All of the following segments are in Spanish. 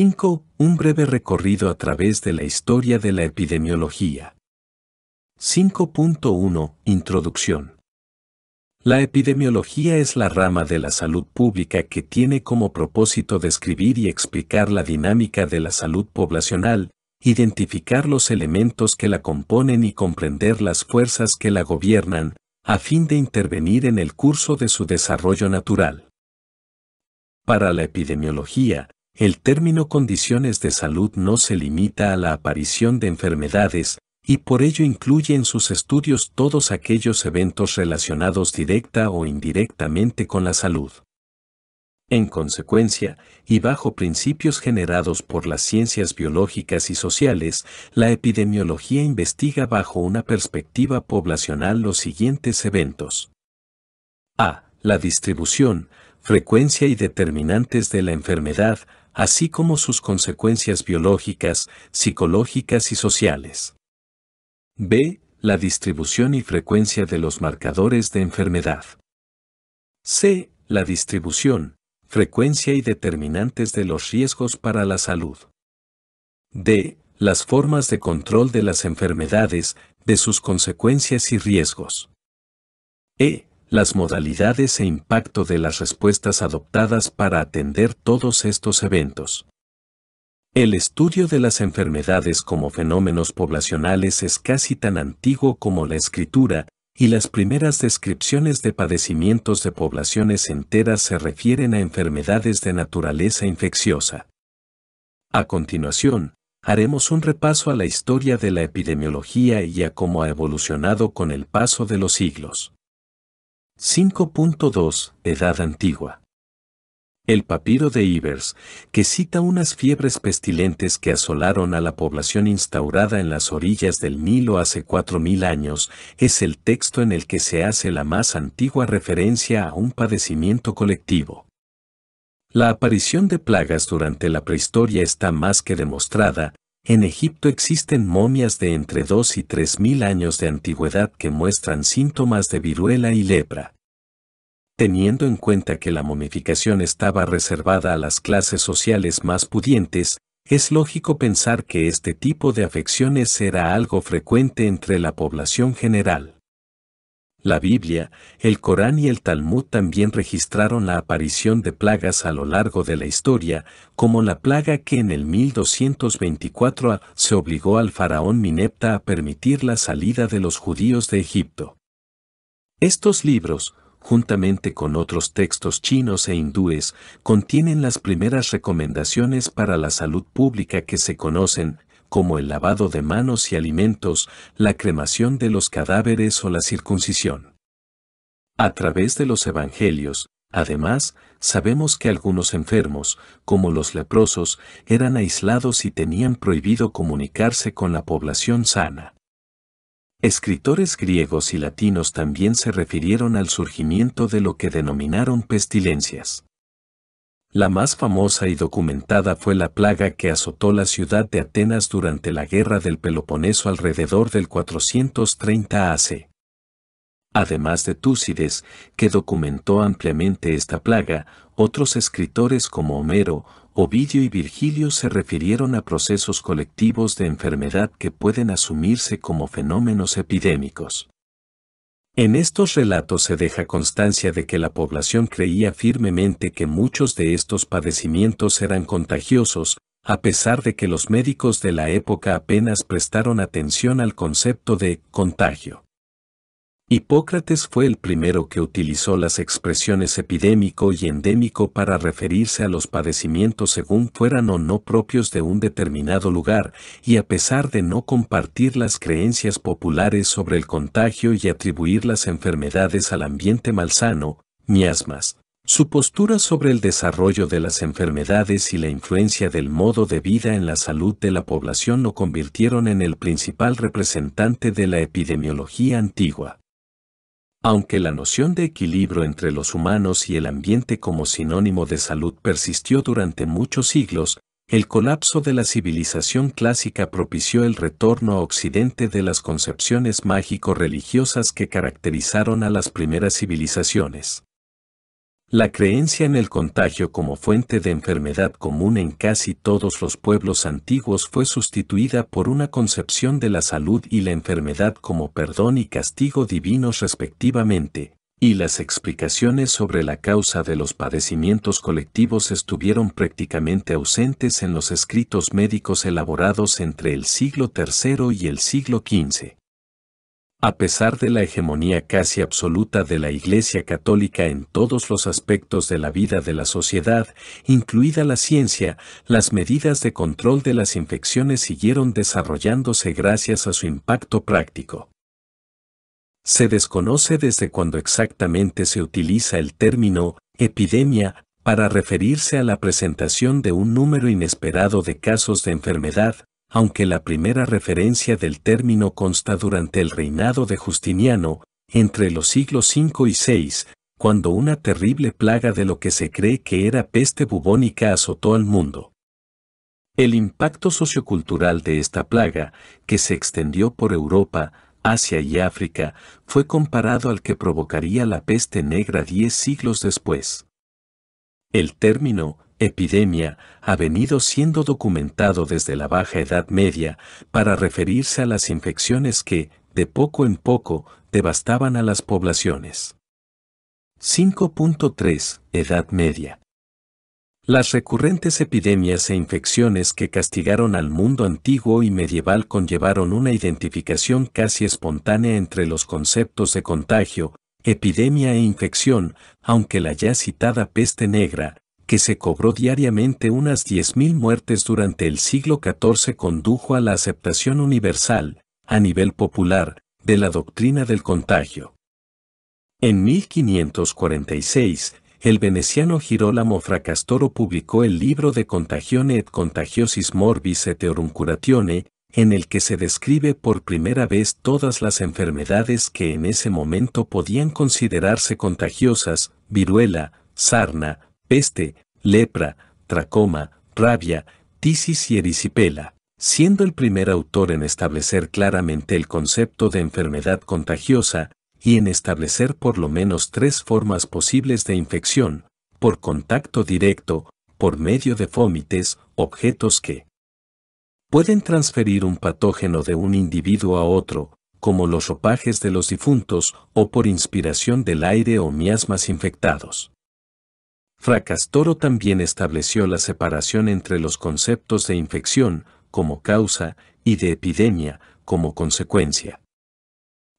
5. Un breve recorrido a través de la historia de la epidemiología. 5.1. Introducción. La epidemiología es la rama de la salud pública que tiene como propósito describir y explicar la dinámica de la salud poblacional, identificar los elementos que la componen y comprender las fuerzas que la gobiernan, a fin de intervenir en el curso de su desarrollo natural. Para la epidemiología, el término condiciones de salud no se limita a la aparición de enfermedades, y por ello incluye en sus estudios todos aquellos eventos relacionados directa o indirectamente con la salud. En consecuencia, y bajo principios generados por las ciencias biológicas y sociales, la epidemiología investiga bajo una perspectiva poblacional los siguientes eventos. A. La distribución, frecuencia y determinantes de la enfermedad así como sus consecuencias biológicas, psicológicas y sociales. B. La distribución y frecuencia de los marcadores de enfermedad. C. La distribución, frecuencia y determinantes de los riesgos para la salud. D. Las formas de control de las enfermedades, de sus consecuencias y riesgos. E las modalidades e impacto de las respuestas adoptadas para atender todos estos eventos. El estudio de las enfermedades como fenómenos poblacionales es casi tan antiguo como la escritura, y las primeras descripciones de padecimientos de poblaciones enteras se refieren a enfermedades de naturaleza infecciosa. A continuación, haremos un repaso a la historia de la epidemiología y a cómo ha evolucionado con el paso de los siglos. 5.2. Edad antigua. El papiro de Ivers, que cita unas fiebres pestilentes que asolaron a la población instaurada en las orillas del Nilo hace 4.000 años, es el texto en el que se hace la más antigua referencia a un padecimiento colectivo. La aparición de plagas durante la prehistoria está más que demostrada, en Egipto existen momias de entre 2 y 3 mil años de antigüedad que muestran síntomas de viruela y lepra. Teniendo en cuenta que la momificación estaba reservada a las clases sociales más pudientes, es lógico pensar que este tipo de afecciones era algo frecuente entre la población general. La Biblia, el Corán y el Talmud también registraron la aparición de plagas a lo largo de la historia, como la plaga que en el 1224 se obligó al faraón Minepta a permitir la salida de los judíos de Egipto. Estos libros, juntamente con otros textos chinos e hindúes, contienen las primeras recomendaciones para la salud pública que se conocen, como el lavado de manos y alimentos, la cremación de los cadáveres o la circuncisión. A través de los evangelios, además, sabemos que algunos enfermos, como los leprosos, eran aislados y tenían prohibido comunicarse con la población sana. Escritores griegos y latinos también se refirieron al surgimiento de lo que denominaron pestilencias. La más famosa y documentada fue la plaga que azotó la ciudad de Atenas durante la Guerra del Peloponeso alrededor del 430 AC. Además de Túcides, que documentó ampliamente esta plaga, otros escritores como Homero, Ovidio y Virgilio se refirieron a procesos colectivos de enfermedad que pueden asumirse como fenómenos epidémicos. En estos relatos se deja constancia de que la población creía firmemente que muchos de estos padecimientos eran contagiosos, a pesar de que los médicos de la época apenas prestaron atención al concepto de contagio. Hipócrates fue el primero que utilizó las expresiones epidémico y endémico para referirse a los padecimientos según fueran o no propios de un determinado lugar, y a pesar de no compartir las creencias populares sobre el contagio y atribuir las enfermedades al ambiente malsano, miasmas, su postura sobre el desarrollo de las enfermedades y la influencia del modo de vida en la salud de la población lo convirtieron en el principal representante de la epidemiología antigua. Aunque la noción de equilibrio entre los humanos y el ambiente como sinónimo de salud persistió durante muchos siglos, el colapso de la civilización clásica propició el retorno a Occidente de las concepciones mágico-religiosas que caracterizaron a las primeras civilizaciones. La creencia en el contagio como fuente de enfermedad común en casi todos los pueblos antiguos fue sustituida por una concepción de la salud y la enfermedad como perdón y castigo divinos respectivamente, y las explicaciones sobre la causa de los padecimientos colectivos estuvieron prácticamente ausentes en los escritos médicos elaborados entre el siglo III y el siglo XV. A pesar de la hegemonía casi absoluta de la Iglesia Católica en todos los aspectos de la vida de la sociedad, incluida la ciencia, las medidas de control de las infecciones siguieron desarrollándose gracias a su impacto práctico. Se desconoce desde cuándo exactamente se utiliza el término epidemia para referirse a la presentación de un número inesperado de casos de enfermedad, aunque la primera referencia del término consta durante el reinado de Justiniano, entre los siglos V y VI, cuando una terrible plaga de lo que se cree que era peste bubónica azotó al mundo. El impacto sociocultural de esta plaga, que se extendió por Europa, Asia y África, fue comparado al que provocaría la peste negra diez siglos después. El término epidemia ha venido siendo documentado desde la Baja Edad Media para referirse a las infecciones que, de poco en poco, devastaban a las poblaciones. 5.3 Edad Media las recurrentes epidemias e infecciones que castigaron al mundo antiguo y medieval conllevaron una identificación casi espontánea entre los conceptos de contagio, epidemia e infección, aunque la ya citada peste negra, que se cobró diariamente unas 10.000 muertes durante el siglo XIV condujo a la aceptación universal, a nivel popular, de la doctrina del contagio. En 1546, el veneciano Girolamo Fracastoro publicó el libro de Contagione et Contagiosis Morbis et curatione, en el que se describe por primera vez todas las enfermedades que en ese momento podían considerarse contagiosas, viruela, sarna, peste, lepra, tracoma, rabia, tisis y erisipela, siendo el primer autor en establecer claramente el concepto de enfermedad contagiosa y en establecer por lo menos tres formas posibles de infección, por contacto directo, por medio de fómites, objetos que pueden transferir un patógeno de un individuo a otro, como los ropajes de los difuntos o por inspiración del aire o miasmas infectados. Fracastoro también estableció la separación entre los conceptos de infección como causa y de epidemia como consecuencia.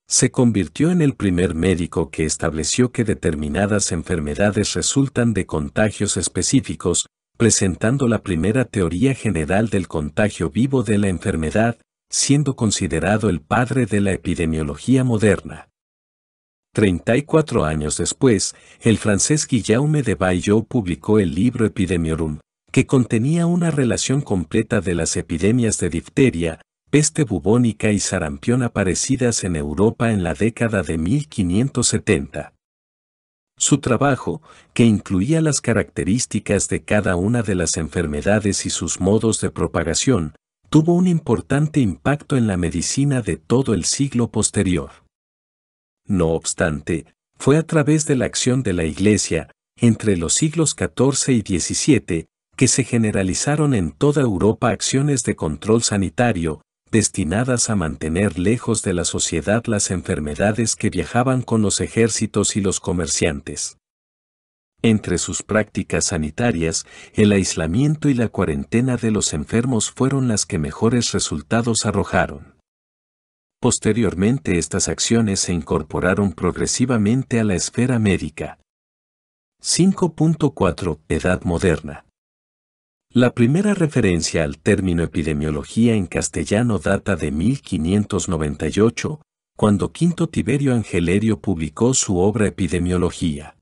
Se convirtió en el primer médico que estableció que determinadas enfermedades resultan de contagios específicos, presentando la primera teoría general del contagio vivo de la enfermedad, siendo considerado el padre de la epidemiología moderna cuatro años después, el francés Guillaume de Bayeux publicó el libro Epidemiorum, que contenía una relación completa de las epidemias de difteria, peste bubónica y sarampión aparecidas en Europa en la década de 1570. Su trabajo, que incluía las características de cada una de las enfermedades y sus modos de propagación, tuvo un importante impacto en la medicina de todo el siglo posterior. No obstante, fue a través de la acción de la Iglesia, entre los siglos XIV y XVII, que se generalizaron en toda Europa acciones de control sanitario, destinadas a mantener lejos de la sociedad las enfermedades que viajaban con los ejércitos y los comerciantes. Entre sus prácticas sanitarias, el aislamiento y la cuarentena de los enfermos fueron las que mejores resultados arrojaron. Posteriormente estas acciones se incorporaron progresivamente a la esfera médica. 5.4 Edad moderna. La primera referencia al término epidemiología en castellano data de 1598, cuando Quinto Tiberio Angelerio publicó su obra Epidemiología.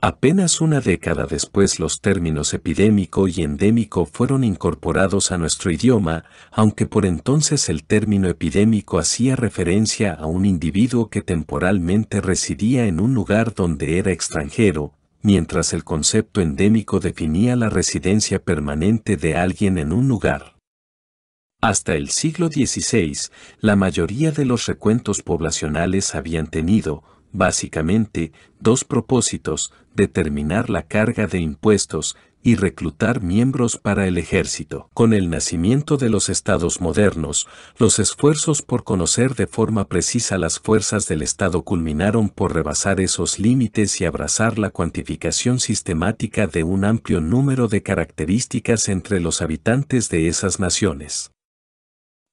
Apenas una década después los términos epidémico y endémico fueron incorporados a nuestro idioma, aunque por entonces el término epidémico hacía referencia a un individuo que temporalmente residía en un lugar donde era extranjero, mientras el concepto endémico definía la residencia permanente de alguien en un lugar. Hasta el siglo XVI, la mayoría de los recuentos poblacionales habían tenido, básicamente, dos propósitos, determinar la carga de impuestos y reclutar miembros para el ejército. Con el nacimiento de los estados modernos, los esfuerzos por conocer de forma precisa las fuerzas del estado culminaron por rebasar esos límites y abrazar la cuantificación sistemática de un amplio número de características entre los habitantes de esas naciones.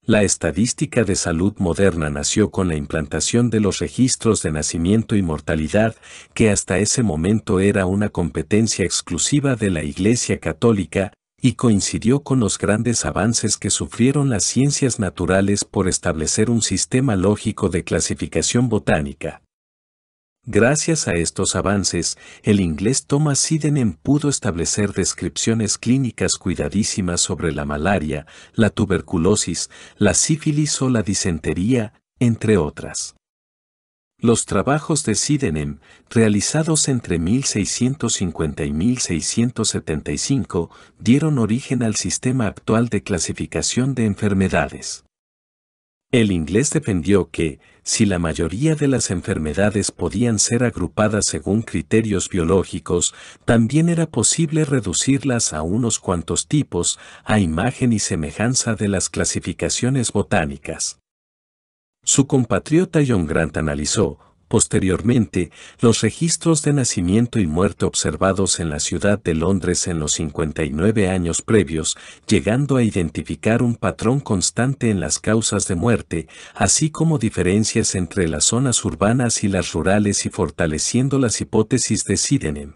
La estadística de salud moderna nació con la implantación de los registros de nacimiento y mortalidad, que hasta ese momento era una competencia exclusiva de la Iglesia Católica, y coincidió con los grandes avances que sufrieron las ciencias naturales por establecer un sistema lógico de clasificación botánica. Gracias a estos avances, el inglés Thomas Sydenham pudo establecer descripciones clínicas cuidadísimas sobre la malaria, la tuberculosis, la sífilis o la disentería, entre otras. Los trabajos de Sydenham, realizados entre 1650 y 1675, dieron origen al sistema actual de clasificación de enfermedades. El inglés defendió que, si la mayoría de las enfermedades podían ser agrupadas según criterios biológicos, también era posible reducirlas a unos cuantos tipos, a imagen y semejanza de las clasificaciones botánicas. Su compatriota John Grant analizó, Posteriormente, los registros de nacimiento y muerte observados en la ciudad de Londres en los 59 años previos, llegando a identificar un patrón constante en las causas de muerte, así como diferencias entre las zonas urbanas y las rurales y fortaleciendo las hipótesis de Sidenem.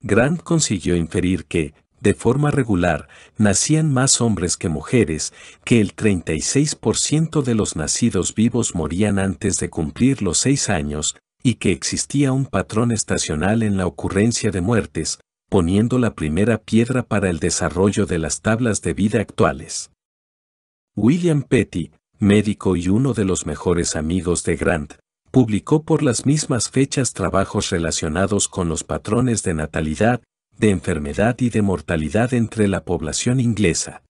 Grant consiguió inferir que, de forma regular, nacían más hombres que mujeres, que el 36% de los nacidos vivos morían antes de cumplir los seis años, y que existía un patrón estacional en la ocurrencia de muertes, poniendo la primera piedra para el desarrollo de las tablas de vida actuales. William Petty, médico y uno de los mejores amigos de Grant, publicó por las mismas fechas trabajos relacionados con los patrones de natalidad de enfermedad y de mortalidad entre la población inglesa.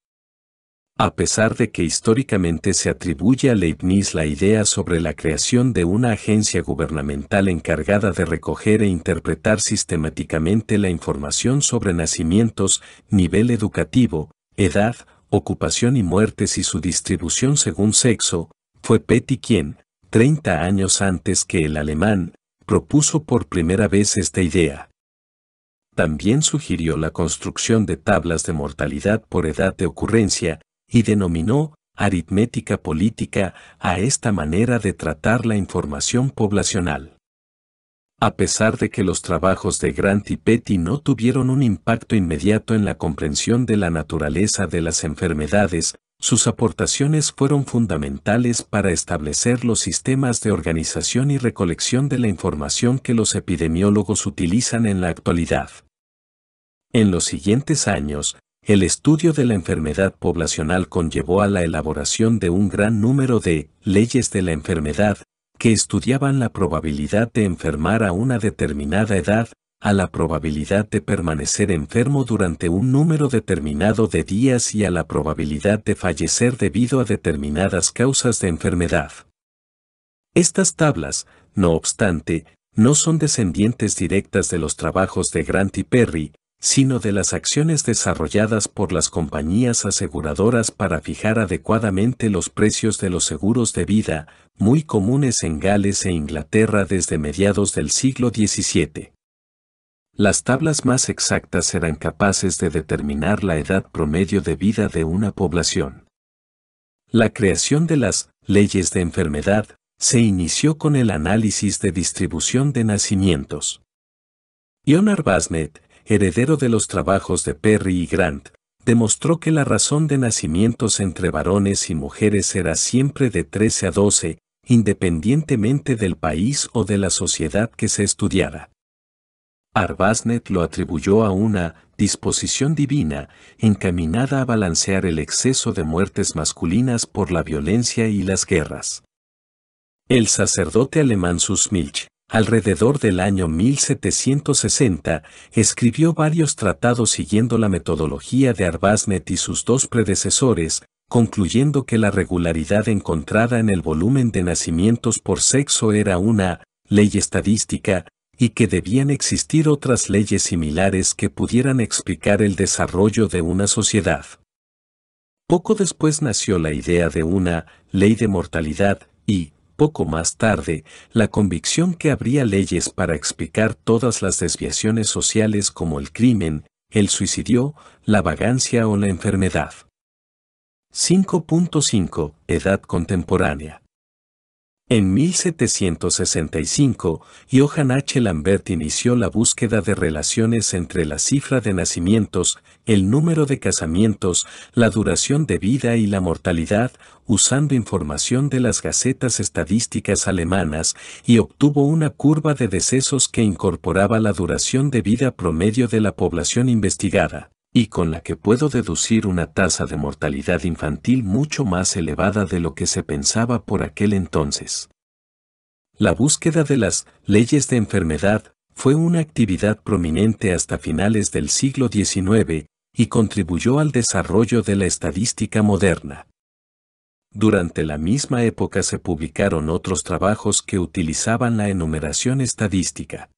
A pesar de que históricamente se atribuye a Leibniz la idea sobre la creación de una agencia gubernamental encargada de recoger e interpretar sistemáticamente la información sobre nacimientos, nivel educativo, edad, ocupación y muertes y su distribución según sexo, fue Petty quien, 30 años antes que el alemán, propuso por primera vez esta idea también sugirió la construcción de tablas de mortalidad por edad de ocurrencia, y denominó aritmética política a esta manera de tratar la información poblacional. A pesar de que los trabajos de Grant y Petty no tuvieron un impacto inmediato en la comprensión de la naturaleza de las enfermedades, sus aportaciones fueron fundamentales para establecer los sistemas de organización y recolección de la información que los epidemiólogos utilizan en la actualidad. En los siguientes años, el estudio de la enfermedad poblacional conllevó a la elaboración de un gran número de leyes de la enfermedad que estudiaban la probabilidad de enfermar a una determinada edad, a la probabilidad de permanecer enfermo durante un número determinado de días y a la probabilidad de fallecer debido a determinadas causas de enfermedad. Estas tablas, no obstante, no son descendientes directas de los trabajos de Grant y Perry, sino de las acciones desarrolladas por las compañías aseguradoras para fijar adecuadamente los precios de los seguros de vida, muy comunes en Gales e Inglaterra desde mediados del siglo XVII. Las tablas más exactas serán capaces de determinar la edad promedio de vida de una población. La creación de las leyes de enfermedad se inició con el análisis de distribución de nacimientos. Leonard Basnet, heredero de los trabajos de Perry y Grant, demostró que la razón de nacimientos entre varones y mujeres era siempre de 13 a 12, independientemente del país o de la sociedad que se estudiara. Arbaznet lo atribuyó a una disposición divina encaminada a balancear el exceso de muertes masculinas por la violencia y las guerras. El sacerdote alemán Susmilch alrededor del año 1760, escribió varios tratados siguiendo la metodología de Arbaznet y sus dos predecesores, concluyendo que la regularidad encontrada en el volumen de nacimientos por sexo era una ley estadística, y que debían existir otras leyes similares que pudieran explicar el desarrollo de una sociedad. Poco después nació la idea de una ley de mortalidad y, poco más tarde, la convicción que habría leyes para explicar todas las desviaciones sociales como el crimen, el suicidio, la vagancia o la enfermedad. 5.5. Edad contemporánea. En 1765, Johann H. Lambert inició la búsqueda de relaciones entre la cifra de nacimientos, el número de casamientos, la duración de vida y la mortalidad, usando información de las gacetas estadísticas alemanas, y obtuvo una curva de decesos que incorporaba la duración de vida promedio de la población investigada y con la que puedo deducir una tasa de mortalidad infantil mucho más elevada de lo que se pensaba por aquel entonces. La búsqueda de las leyes de enfermedad fue una actividad prominente hasta finales del siglo XIX y contribuyó al desarrollo de la estadística moderna. Durante la misma época se publicaron otros trabajos que utilizaban la enumeración estadística.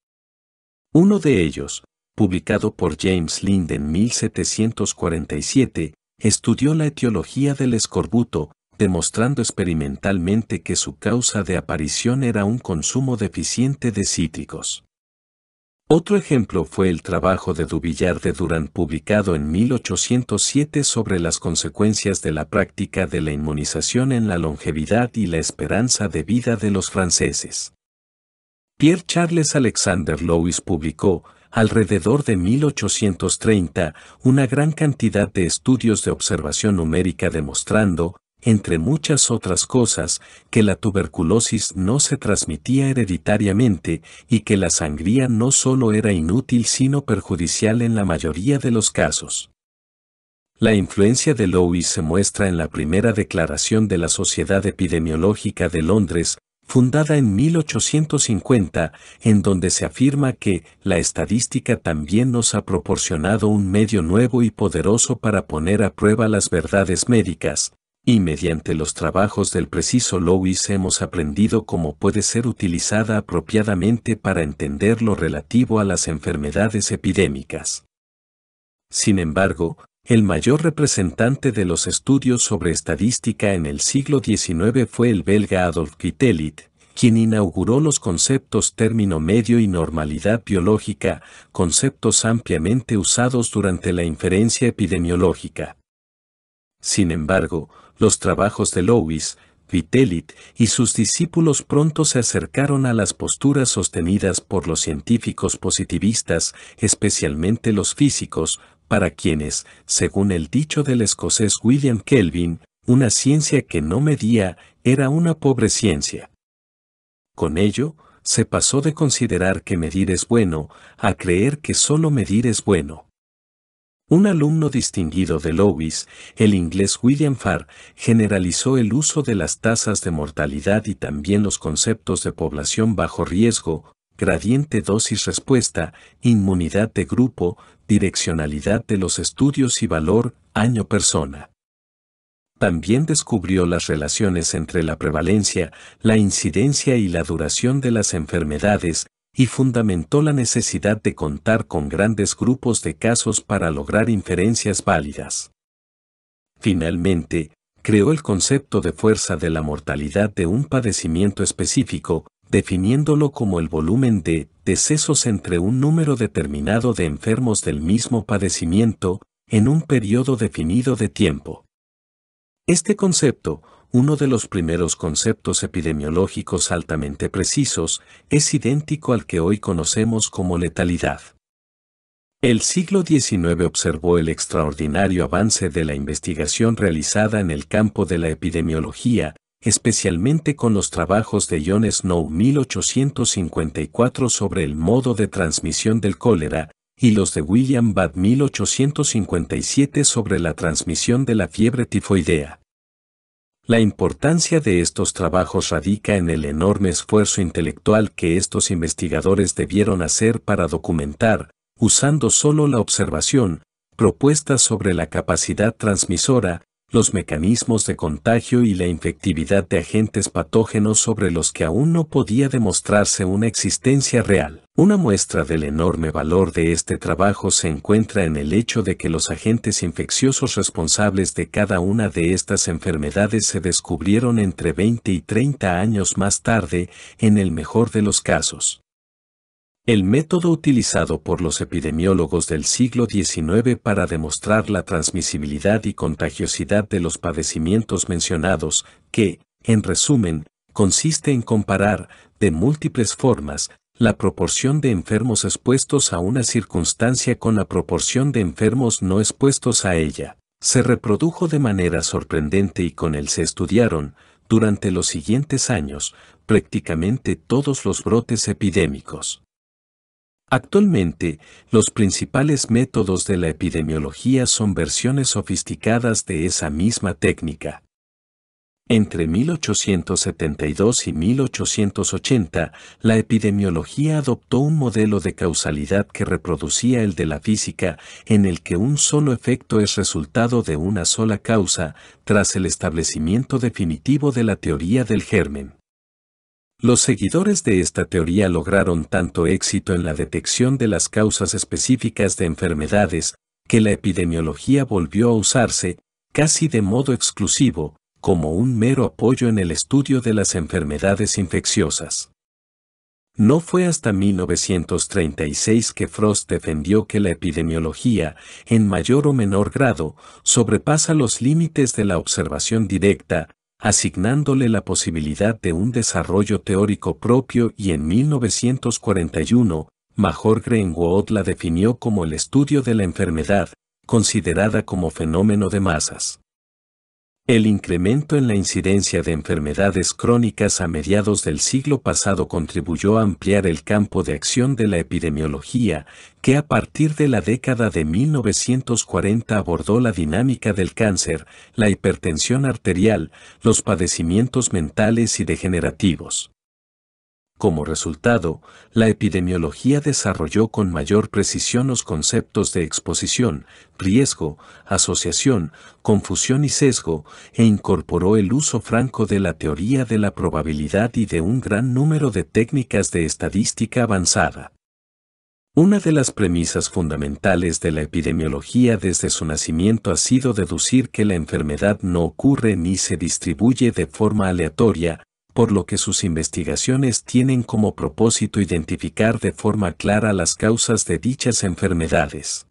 Uno de ellos, publicado por James Lind en 1747, estudió la etiología del escorbuto, demostrando experimentalmente que su causa de aparición era un consumo deficiente de cítricos. Otro ejemplo fue el trabajo de Dubillard de Durand publicado en 1807 sobre las consecuencias de la práctica de la inmunización en la longevidad y la esperanza de vida de los franceses. Pierre Charles Alexander Lewis publicó, alrededor de 1830, una gran cantidad de estudios de observación numérica demostrando, entre muchas otras cosas, que la tuberculosis no se transmitía hereditariamente y que la sangría no solo era inútil sino perjudicial en la mayoría de los casos. La influencia de Louis se muestra en la primera declaración de la Sociedad Epidemiológica de Londres fundada en 1850, en donde se afirma que la estadística también nos ha proporcionado un medio nuevo y poderoso para poner a prueba las verdades médicas, y mediante los trabajos del preciso Lewis hemos aprendido cómo puede ser utilizada apropiadamente para entender lo relativo a las enfermedades epidémicas. Sin embargo, el mayor representante de los estudios sobre estadística en el siglo XIX fue el belga Adolf Vitelit, quien inauguró los conceptos término medio y normalidad biológica, conceptos ampliamente usados durante la inferencia epidemiológica. Sin embargo, los trabajos de Lewis, Vitellit y sus discípulos pronto se acercaron a las posturas sostenidas por los científicos positivistas, especialmente los físicos, para quienes, según el dicho del escocés William Kelvin, una ciencia que no medía era una pobre ciencia. Con ello, se pasó de considerar que medir es bueno a creer que solo medir es bueno. Un alumno distinguido de Lewis, el inglés William Farr, generalizó el uso de las tasas de mortalidad y también los conceptos de población bajo riesgo, gradiente dosis-respuesta, inmunidad de grupo, Direccionalidad de los estudios y valor, año persona. También descubrió las relaciones entre la prevalencia, la incidencia y la duración de las enfermedades, y fundamentó la necesidad de contar con grandes grupos de casos para lograr inferencias válidas. Finalmente, creó el concepto de fuerza de la mortalidad de un padecimiento específico, definiéndolo como el volumen de decesos entre un número determinado de enfermos del mismo padecimiento, en un periodo definido de tiempo. Este concepto, uno de los primeros conceptos epidemiológicos altamente precisos, es idéntico al que hoy conocemos como letalidad. El siglo XIX observó el extraordinario avance de la investigación realizada en el campo de la epidemiología, especialmente con los trabajos de John Snow 1854 sobre el modo de transmisión del cólera, y los de William Bad 1857 sobre la transmisión de la fiebre tifoidea. La importancia de estos trabajos radica en el enorme esfuerzo intelectual que estos investigadores debieron hacer para documentar, usando solo la observación, propuestas sobre la capacidad transmisora, los mecanismos de contagio y la infectividad de agentes patógenos sobre los que aún no podía demostrarse una existencia real. Una muestra del enorme valor de este trabajo se encuentra en el hecho de que los agentes infecciosos responsables de cada una de estas enfermedades se descubrieron entre 20 y 30 años más tarde, en el mejor de los casos. El método utilizado por los epidemiólogos del siglo XIX para demostrar la transmisibilidad y contagiosidad de los padecimientos mencionados, que, en resumen, consiste en comparar, de múltiples formas, la proporción de enfermos expuestos a una circunstancia con la proporción de enfermos no expuestos a ella, se reprodujo de manera sorprendente y con él se estudiaron, durante los siguientes años, prácticamente todos los brotes epidémicos. Actualmente, los principales métodos de la epidemiología son versiones sofisticadas de esa misma técnica. Entre 1872 y 1880, la epidemiología adoptó un modelo de causalidad que reproducía el de la física, en el que un solo efecto es resultado de una sola causa, tras el establecimiento definitivo de la teoría del germen. Los seguidores de esta teoría lograron tanto éxito en la detección de las causas específicas de enfermedades, que la epidemiología volvió a usarse, casi de modo exclusivo, como un mero apoyo en el estudio de las enfermedades infecciosas. No fue hasta 1936 que Frost defendió que la epidemiología, en mayor o menor grado, sobrepasa los límites de la observación directa, asignándole la posibilidad de un desarrollo teórico propio y en 1941, Major Greenwood la definió como el estudio de la enfermedad, considerada como fenómeno de masas. El incremento en la incidencia de enfermedades crónicas a mediados del siglo pasado contribuyó a ampliar el campo de acción de la epidemiología, que a partir de la década de 1940 abordó la dinámica del cáncer, la hipertensión arterial, los padecimientos mentales y degenerativos. Como resultado, la epidemiología desarrolló con mayor precisión los conceptos de exposición, riesgo, asociación, confusión y sesgo, e incorporó el uso franco de la teoría de la probabilidad y de un gran número de técnicas de estadística avanzada. Una de las premisas fundamentales de la epidemiología desde su nacimiento ha sido deducir que la enfermedad no ocurre ni se distribuye de forma aleatoria, por lo que sus investigaciones tienen como propósito identificar de forma clara las causas de dichas enfermedades.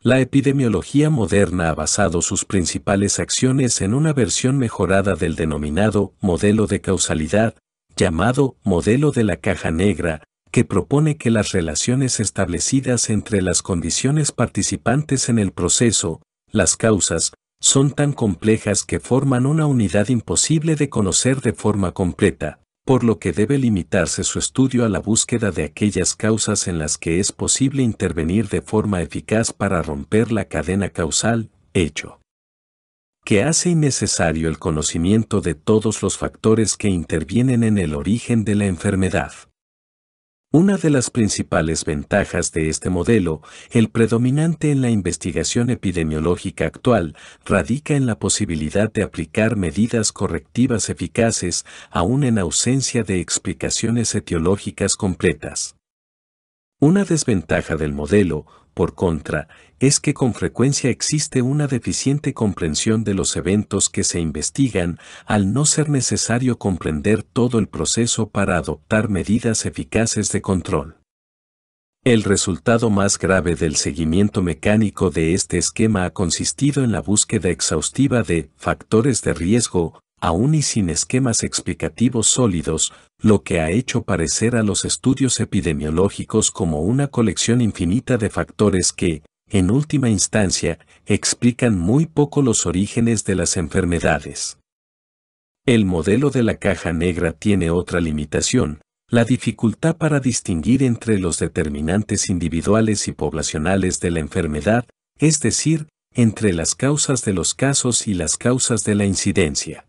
La epidemiología moderna ha basado sus principales acciones en una versión mejorada del denominado modelo de causalidad, llamado modelo de la caja negra, que propone que las relaciones establecidas entre las condiciones participantes en el proceso, las causas, son tan complejas que forman una unidad imposible de conocer de forma completa, por lo que debe limitarse su estudio a la búsqueda de aquellas causas en las que es posible intervenir de forma eficaz para romper la cadena causal, hecho que hace innecesario el conocimiento de todos los factores que intervienen en el origen de la enfermedad. Una de las principales ventajas de este modelo, el predominante en la investigación epidemiológica actual, radica en la posibilidad de aplicar medidas correctivas eficaces aún en ausencia de explicaciones etiológicas completas. Una desventaja del modelo, por contra, es que con frecuencia existe una deficiente comprensión de los eventos que se investigan al no ser necesario comprender todo el proceso para adoptar medidas eficaces de control. El resultado más grave del seguimiento mecánico de este esquema ha consistido en la búsqueda exhaustiva de factores de riesgo aún y sin esquemas explicativos sólidos, lo que ha hecho parecer a los estudios epidemiológicos como una colección infinita de factores que, en última instancia, explican muy poco los orígenes de las enfermedades. El modelo de la caja negra tiene otra limitación, la dificultad para distinguir entre los determinantes individuales y poblacionales de la enfermedad, es decir, entre las causas de los casos y las causas de la incidencia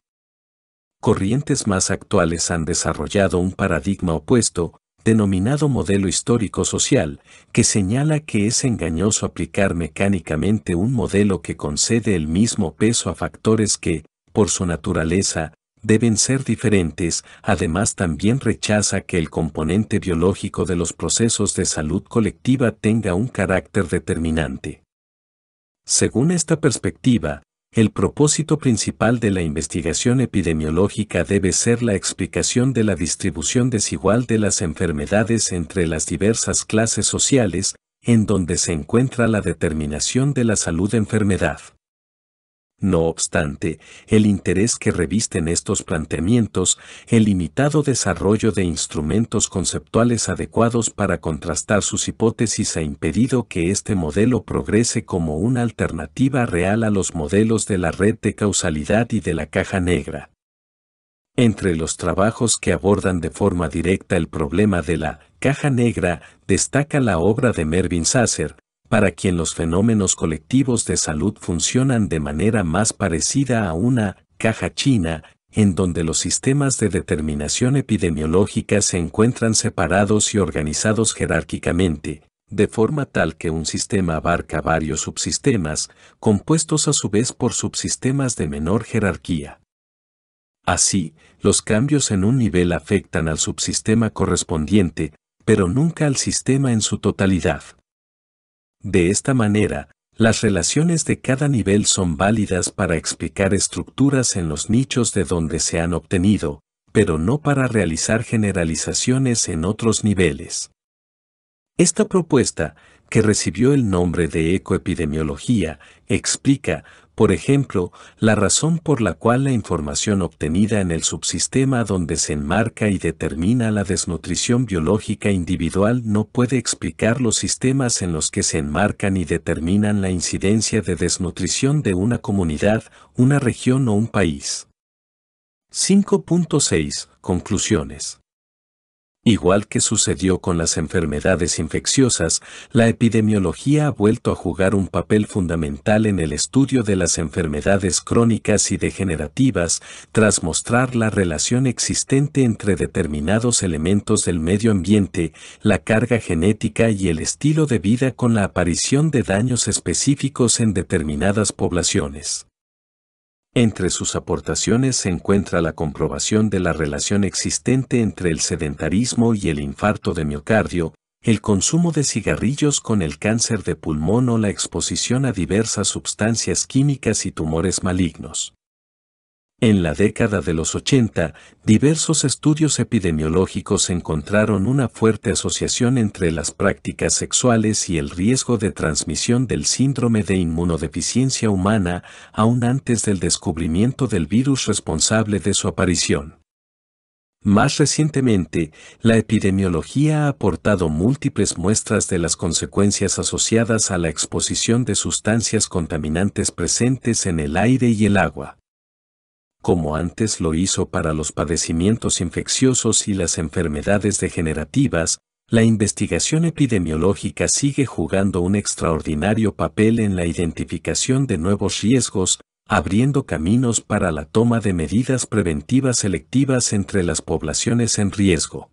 corrientes más actuales han desarrollado un paradigma opuesto, denominado modelo histórico social, que señala que es engañoso aplicar mecánicamente un modelo que concede el mismo peso a factores que, por su naturaleza, deben ser diferentes, además también rechaza que el componente biológico de los procesos de salud colectiva tenga un carácter determinante. Según esta perspectiva, el propósito principal de la investigación epidemiológica debe ser la explicación de la distribución desigual de las enfermedades entre las diversas clases sociales, en donde se encuentra la determinación de la salud enfermedad. No obstante, el interés que revisten estos planteamientos, el limitado desarrollo de instrumentos conceptuales adecuados para contrastar sus hipótesis ha impedido que este modelo progrese como una alternativa real a los modelos de la red de causalidad y de la caja negra. Entre los trabajos que abordan de forma directa el problema de la caja negra, destaca la obra de Mervyn Sasser, para quien los fenómenos colectivos de salud funcionan de manera más parecida a una caja china, en donde los sistemas de determinación epidemiológica se encuentran separados y organizados jerárquicamente, de forma tal que un sistema abarca varios subsistemas, compuestos a su vez por subsistemas de menor jerarquía. Así, los cambios en un nivel afectan al subsistema correspondiente, pero nunca al sistema en su totalidad. De esta manera, las relaciones de cada nivel son válidas para explicar estructuras en los nichos de donde se han obtenido, pero no para realizar generalizaciones en otros niveles. Esta propuesta, que recibió el nombre de ecoepidemiología, explica por ejemplo, la razón por la cual la información obtenida en el subsistema donde se enmarca y determina la desnutrición biológica individual no puede explicar los sistemas en los que se enmarcan y determinan la incidencia de desnutrición de una comunidad, una región o un país. 5.6. Conclusiones. Igual que sucedió con las enfermedades infecciosas, la epidemiología ha vuelto a jugar un papel fundamental en el estudio de las enfermedades crónicas y degenerativas, tras mostrar la relación existente entre determinados elementos del medio ambiente, la carga genética y el estilo de vida con la aparición de daños específicos en determinadas poblaciones. Entre sus aportaciones se encuentra la comprobación de la relación existente entre el sedentarismo y el infarto de miocardio, el consumo de cigarrillos con el cáncer de pulmón o la exposición a diversas sustancias químicas y tumores malignos. En la década de los 80, diversos estudios epidemiológicos encontraron una fuerte asociación entre las prácticas sexuales y el riesgo de transmisión del síndrome de inmunodeficiencia humana aún antes del descubrimiento del virus responsable de su aparición. Más recientemente, la epidemiología ha aportado múltiples muestras de las consecuencias asociadas a la exposición de sustancias contaminantes presentes en el aire y el agua como antes lo hizo para los padecimientos infecciosos y las enfermedades degenerativas, la investigación epidemiológica sigue jugando un extraordinario papel en la identificación de nuevos riesgos, abriendo caminos para la toma de medidas preventivas selectivas entre las poblaciones en riesgo.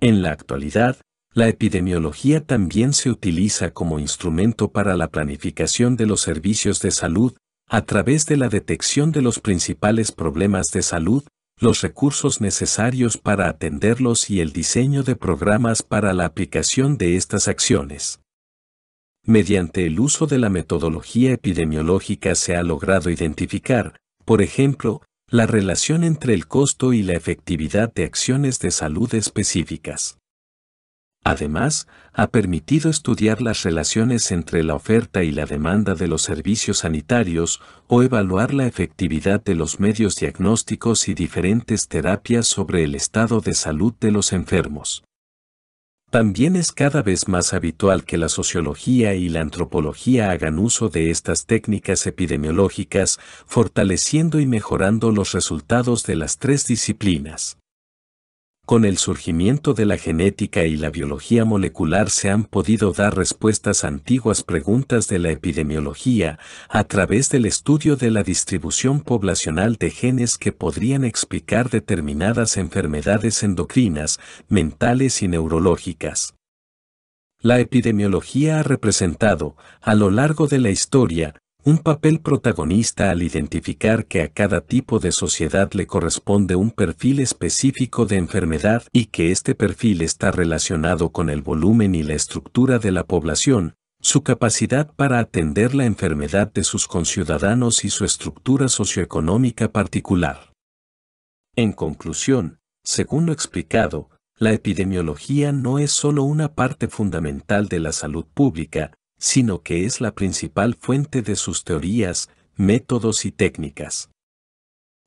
En la actualidad, la epidemiología también se utiliza como instrumento para la planificación de los servicios de salud, a través de la detección de los principales problemas de salud, los recursos necesarios para atenderlos y el diseño de programas para la aplicación de estas acciones. Mediante el uso de la metodología epidemiológica se ha logrado identificar, por ejemplo, la relación entre el costo y la efectividad de acciones de salud específicas. Además, ha permitido estudiar las relaciones entre la oferta y la demanda de los servicios sanitarios o evaluar la efectividad de los medios diagnósticos y diferentes terapias sobre el estado de salud de los enfermos. También es cada vez más habitual que la sociología y la antropología hagan uso de estas técnicas epidemiológicas, fortaleciendo y mejorando los resultados de las tres disciplinas. Con el surgimiento de la genética y la biología molecular se han podido dar respuestas a antiguas preguntas de la epidemiología a través del estudio de la distribución poblacional de genes que podrían explicar determinadas enfermedades endocrinas, mentales y neurológicas. La epidemiología ha representado, a lo largo de la historia, un papel protagonista al identificar que a cada tipo de sociedad le corresponde un perfil específico de enfermedad y que este perfil está relacionado con el volumen y la estructura de la población, su capacidad para atender la enfermedad de sus conciudadanos y su estructura socioeconómica particular. En conclusión, según lo explicado, la epidemiología no es solo una parte fundamental de la salud pública, sino que es la principal fuente de sus teorías, métodos y técnicas.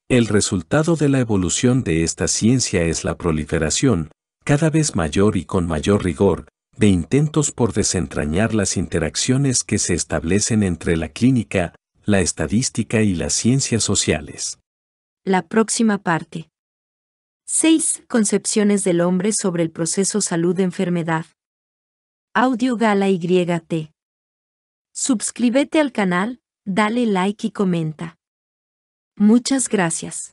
El resultado de la evolución de esta ciencia es la proliferación, cada vez mayor y con mayor rigor, de intentos por desentrañar las interacciones que se establecen entre la clínica, la estadística y las ciencias sociales. La próxima parte. 6. Concepciones del hombre sobre el proceso salud-enfermedad. Audio Gala YT. Suscríbete al canal, dale like y comenta. Muchas gracias.